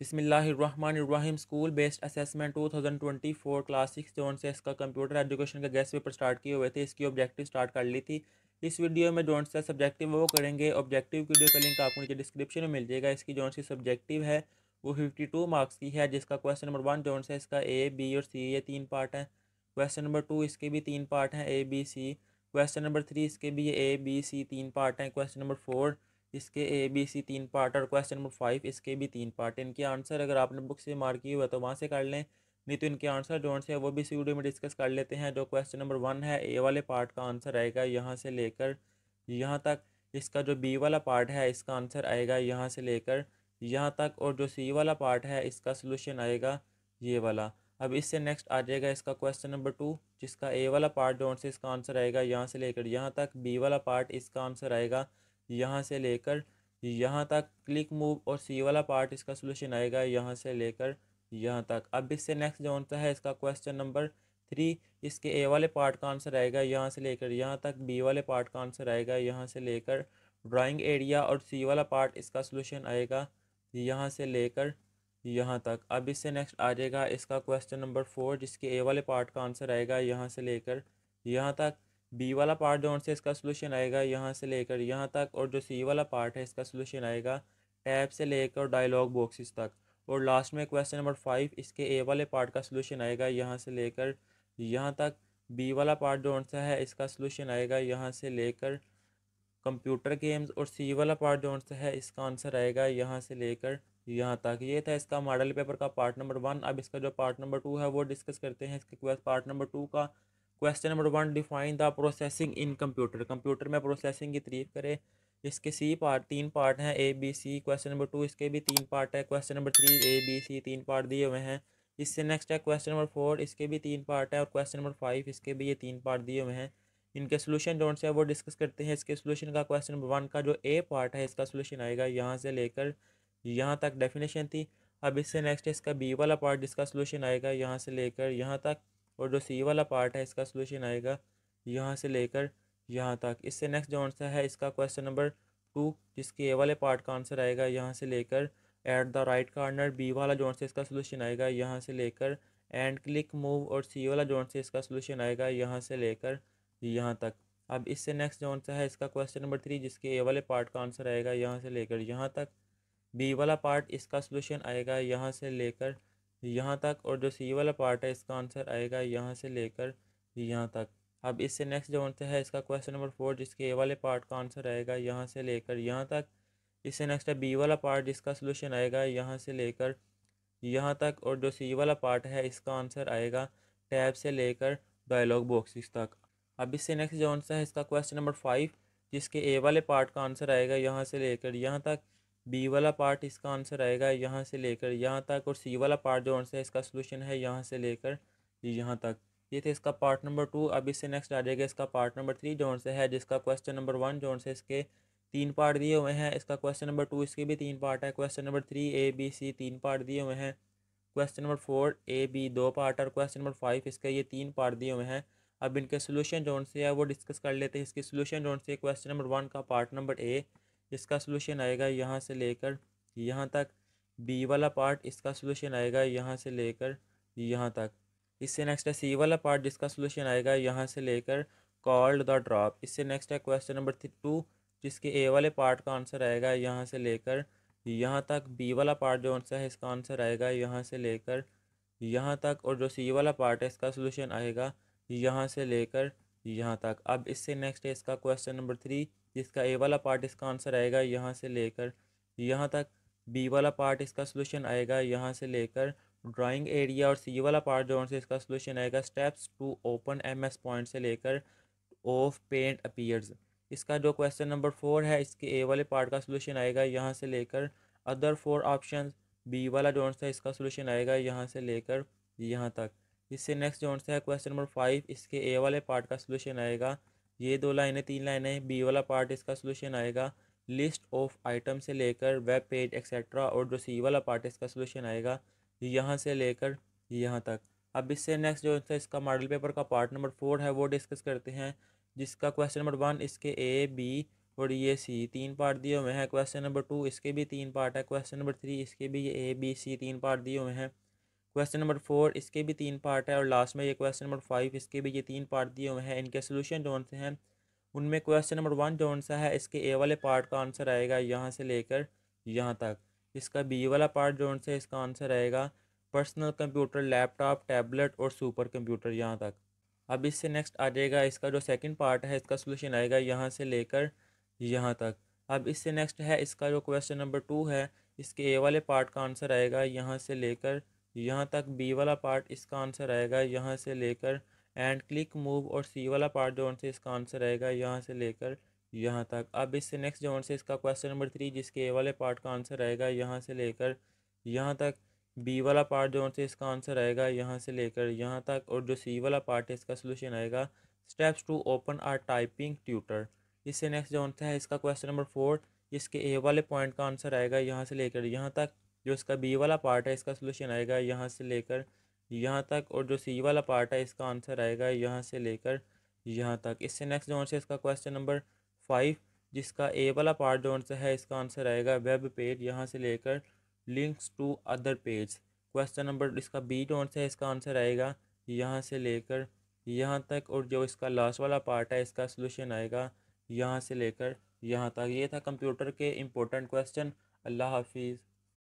बिसमीम school based assessment 2024 class six zone से इसका कंप्यूटर एजुकेशन का गेस्ट पेपर स्टार्ट किए हुए थे इसकी ऑब्जेक्टिव स्टार्ट कर ली थी इस वीडियो में जोन से सब्जेक्टिव वो करेंगे ऑब्जेक्टिव वीडियो का लिंक आपको नीचे डिस्क्रिप्शन में मिल जाएगा इसकी जोन सी सब्जेक्टिव है वो फिफ्टी टू मार्क्स की है जिसका क्वेश्चन नंबर वन जोन से इसका ए बी और सी ये तीन पार्ट हैं क्वेश्चन नंबर टू इसके भी तीन पार्ट हैं A B C question number three इसके भी ए बी सी तीन पार्ट हैं क्वेश्चन नंबर फोर इसके ए बी सी तीन पार्ट और क्वेश्चन नंबर फाइव इसके भी तीन पार्ट इनके आंसर अगर आपने बुक से मार्क किए हुआ तो वहाँ से कर लें नहीं तो इनके आंसर जो आंसर है वो भी इसी वीडियो में डिस्कस कर लेते हैं जो क्वेश्चन नंबर वन है ए वाले पार्ट का आंसर आएगा यहाँ से लेकर यहाँ तक इसका जो बी वाला पार्ट है इसका आंसर आएगा यहाँ से लेकर यहाँ तक और जो सी वाला पार्ट है इसका सोल्यूशन आएगा ये वाला अब इससे नेक्स्ट आ जाएगा इसका क्वेश्चन नंबर टू जिसका ए वाला पार्ट जो आंसर इसका आंसर आएगा यहाँ से लेकर यहाँ तक बी वाला पार्ट इसका आंसर आएगा यहाँ से लेकर यहाँ तक क्लिक मूव और सी वाला पार्ट इसका सोल्यूशन आएगा यहाँ से लेकर यहाँ तक अब इससे नेक्स्ट जो होता है इसका क्वेश्चन नंबर थ्री इसके ए वाले पार्ट का आंसर आएगा यहाँ से लेकर यहाँ तक बी वाले पार्ट का आंसर आएगा यहाँ से लेकर ड्राइंग एरिया और सी वाला पार्ट इसका सोल्यूशन आएगा यहाँ से लेकर यहाँ तक अब इससे नेक्स्ट आ जाएगा इसका क्वेश्चन नंबर फोर जिसके ए वाले पार्ट का आंसर आएगा यहाँ से लेकर यहाँ तक बी वाला पार्ट जो से इसका सोल्यूशन आएगा यहाँ से लेकर यहाँ तक और जो सी वाला पार्ट है इसका सोल्यूशन आएगा टैब से लेकर डायलॉग बॉक्सेस तक और लास्ट में क्वेश्चन नंबर फाइव इसके ए वाले पार्ट का सोल्यूशन आएगा यहाँ से लेकर यहाँ तक बी वाला पार्ट जो सा है इसका सोल्यूशन आएगा यहाँ से लेकर कंप्यूटर गेम्स और सी वाला पार्ट जो सा है इसका आंसर आएगा यहाँ से लेकर यहाँ तक ये था इसका मॉडल पेपर का पार्ट नंबर वन अब इसका जो पार्ट नंबर टू है वो डिस्कस करते हैं इसके पार्ट नंबर टू का question number one define the processing in computer computer में प्रोसेसिंग की तरीफ करें इसके सी पार्ट तीन पार्ट हैं A B C question number two इसके भी तीन पार्ट है question number three A B C तीन पार्ट दिए हुए हैं इससे नेक्स्ट है क्वेश्चन नंबर फोर इसके भी तीन पार्ट है और क्वेश्चन नंबर फाइव इसके भी ये तीन पार्ट दिए हुए हैं इनके सोल्यूशन जो से वो डिस्कस करते हैं इसके सोल्यूशन का क्वेश्चन नंबर वन का जो ए पार्ट है इसका सोल्यूशन आएगा यहाँ से लेकर यहाँ तक डेफिनेशन थी अब इससे नेक्स्ट है इसका बी वाला पार्ट जिसका सोल्यूशन आएगा यहाँ से लेकर यहाँ तक और जो सी वाला पार्ट है इसका सोल्यूशन आएगा यहाँ से लेकर यहाँ तक इससे नेक्स्ट जो आंसर है इसका क्वेश्चन नंबर टू जिसके ए वाले पार्ट का आंसर आएगा यहाँ से लेकर at the right corner B वाला जोन से इसका सोल्यूशन आएगा यहाँ से लेकर एंड क्लिक मूव और सी वाला जोन से इसका सोल्यूशन आएगा यहाँ से लेकर यहाँ तक अब इससे नेक्स्ट जो आंसर है इसका क्वेश्चन नंबर थ्री जिसके ए वाले पार्ट का आंसर आएगा यहाँ से लेकर यहाँ तक बी वाला पार्ट इसका सोल्यूशन आएगा यहाँ से लेकर यहाँ तक और जो सी वाला पार्ट है इसका आंसर आएगा यहाँ से लेकर यहाँ तक अब इससे नेक्स्ट जो आंसर है इसका क्वेश्चन नंबर फोर जिसके ए वाले पार्ट का आंसर आएगा यहाँ से लेकर यहाँ तक इससे नेक्स्ट है बी वाला पार्ट जिसका सोल्यूशन आएगा यहाँ से लेकर यहाँ तक और जो सी वाला पार्ट है इसका आंसर आएगा टैब से लेकर डायलॉग बॉक्सिस तक अब इससे नेक्स्ट जो आंसर है इसका क्वेश्चन नंबर फाइव जिसके ए वाले पार्ट का आंसर आएगा यहाँ से लेकर यहाँ तक बी वाला पार्ट इसका आंसर आएगा यहाँ से लेकर यहाँ तक और सी वाला पार्ट जो आंसर है इसका सोल्यूशन है यहाँ से लेकर यहाँ तक ये थे इसका पार्ट नंबर टू अब इससे नेक्स्ट आ जाएगा इसका पार्ट नंबर थ्री जो आंसर है जिसका क्वेश्चन नंबर वन जो आंसर इसके तीन पार्ट दिए हुए हैं इसका क्वेश्चन नंबर टू इसके भी तीन पार्ट है question number three A B C तीन पार्ट दिए हुए हैं question number four A B दो पार्ट और क्वेश्चन नंबर फाइव इसके ये तीन पार्ट दिए हुए हैं अब इनके सोल्यूशन जो से है वो डिस्कस कर लेते हैं इसके सोल्यूशन जो से क्वेश्चन नंबर वन का पार्ट नंबर ए इसका सोल्यूशन आएगा यहाँ से लेकर यहाँ तक बी वाला पार्ट इसका सोल्यूशन आएगा यहाँ से लेकर यहाँ तक इससे नेक्स्ट है सी वाला पार्ट जिसका सोल्यूशन आएगा यहाँ से लेकर कॉल्ड द ड्रॉप इससे नेक्स्ट है क्वेश्चन नंबर टू जिसके ए वाले पार्ट का आंसर आएगा यहाँ से लेकर यहाँ तक बी वाला पार्ट जो आंसर है इसका आंसर आएगा यहाँ से लेकर यहाँ तक और जो सी वाला पार्ट है इसका सोल्यूशन आएगा यहाँ से लेकर यहाँ तक अब इससे नेक्स्ट है इसका क्वेश्चन नंबर थ्री जिसका ए वाला पार्ट इसका आंसर आएगा यहाँ से लेकर यहाँ तक बी वाला पार्ट इसका सोल्यूशन आएगा यहाँ से लेकर ड्राइंग एरिया और सी वाला पार्ट जो है इसका सोल्यूशन आएगा steps to open M S point से लेकर ऑफ पेंट अपीयर्स इसका जो क्वेश्चन नंबर फोर है इसके ए वाले पार्ट का सोल्यूशन आएगा यहाँ से लेकर अदर फोर ऑप्शन बी वाला जो है इसका सोल्यूशन आएगा यहाँ से लेकर यहाँ तक इससे नेक्स्ट जो है क्वेश्चन नंबर फाइव इसके ए वाले पार्ट का सोल्यूशन आएगा ये दो लाइनें तीन लाइनें बी वाला पार्ट इसका सोल्यूशन आएगा लिस्ट ऑफ आइटम से लेकर वेब पेज एक्सेट्रा और जो सी वाला पार्ट इसका सोल्यूशन आएगा यहाँ से लेकर यहाँ तक अब इससे नेक्स्ट जो इसका मॉडल पेपर का पार्ट नंबर फोर है वो डिस्कस करते हैं जिसका क्वेश्चन नंबर वन इसके ए बी और ये सी तीन पार्ट दिए हुए हैं क्वेश्चन नंबर टू इसके भी तीन पार्ट है क्वेश्चन नंबर थ्री इसके भी ये ए बी सी तीन पार्ट दिए हुए हैं क्वेश्चन नंबर फोर इसके भी तीन पार्ट है और लास्ट में ये क्वेश्चन नंबर फाइव इसके भी ये तीन पार्ट दिए हुए हैं इनके सोल्यूशन जोन से हैं उनमें क्वेश्चन नंबर वन जो सा है इसके ए वाले पार्ट का आंसर आएगा यहाँ से लेकर यहाँ तक इसका बी वाला पार्ट जोन सा इसका आंसर आएगा पर्सनल कंप्यूटर लैपटॉप टैबलेट और सुपर कंप्यूटर यहाँ तक अब इससे नेक्स्ट आ जाएगा इसका जो सेकंड पार्ट है इसका सोल्यूशन आएगा यहाँ से लेकर यहाँ तक अब इससे नेक्स्ट है इसका जो क्वेश्चन नंबर टू है इसके ए वाले पार्ट का आंसर आएगा यहाँ से लेकर यहाँ तक बी वाला पार्ट इसका आंसर आएगा यहाँ से लेकर एंड क्लिक मूव और सी वाला पार्ट जो से इसका आंसर आएगा यहाँ से लेकर यहाँ तक अब इससे नेक्स्ट जो से इसका क्वेश्चन नंबर थ्री जिसके ए वाले पार्ट का आंसर आएगा यहाँ से लेकर यहाँ तक बी वाला पार्ट जो से इसका आंसर आएगा यहाँ से लेकर यहाँ तक और जो सी वाला पार्ट है इसका सोल्यूशन आएगा steps to open R typing tutor इससे नेक्स्ट जो है इसका क्वेश्चन नंबर फोर इसके ए वाले पॉइंट का आंसर आएगा यहाँ से लेकर यहाँ तक जो इसका बी वाला पार्ट है इसका सोल्यूशन आएगा यहाँ से लेकर यहाँ तक और जो सी वाला पार्ट है इसका आंसर आएगा यहाँ से लेकर यहाँ तक इससे नेक्स्ट जो आंसर इसका क्वेश्चन नंबर फाइव जिसका ए वाला पार्ट जो आंसर है इसका आंसर आएगा वेब पेज यहाँ से लेकर links to other page question number इसका बी जो आंसर है इसका आंसर आएगा यहाँ से लेकर यहाँ तक और जो इसका लास्ट वाला पार्ट है इसका सोल्यूशन आएगा यहाँ से लेकर यहाँ तक ये था कंप्यूटर के इम्पोर्टेंट क्वेश्चन अल्लाह हाफिज़